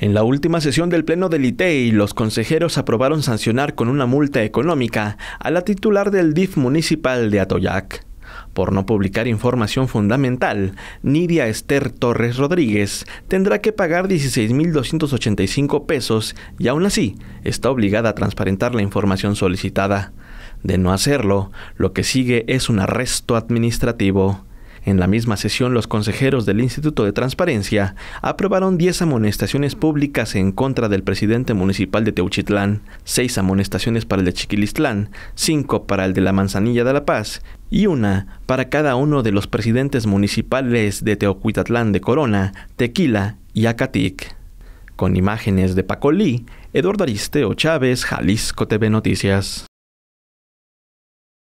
En la última sesión del Pleno del ITEI, e los consejeros aprobaron sancionar con una multa económica a la titular del DIF municipal de Atoyac por no publicar información fundamental, Nidia Esther Torres Rodríguez tendrá que pagar 16.285 pesos y aún así está obligada a transparentar la información solicitada. De no hacerlo, lo que sigue es un arresto administrativo. En la misma sesión, los consejeros del Instituto de Transparencia aprobaron 10 amonestaciones públicas en contra del presidente municipal de Teuchitlán, 6 amonestaciones para el de Chiquilistlán, 5 para el de la Manzanilla de la Paz y una para cada uno de los presidentes municipales de Teocuitatlán de Corona, Tequila y Acatic. Con imágenes de Pacolí, Eduardo Aristeo Chávez, Jalisco TV Noticias.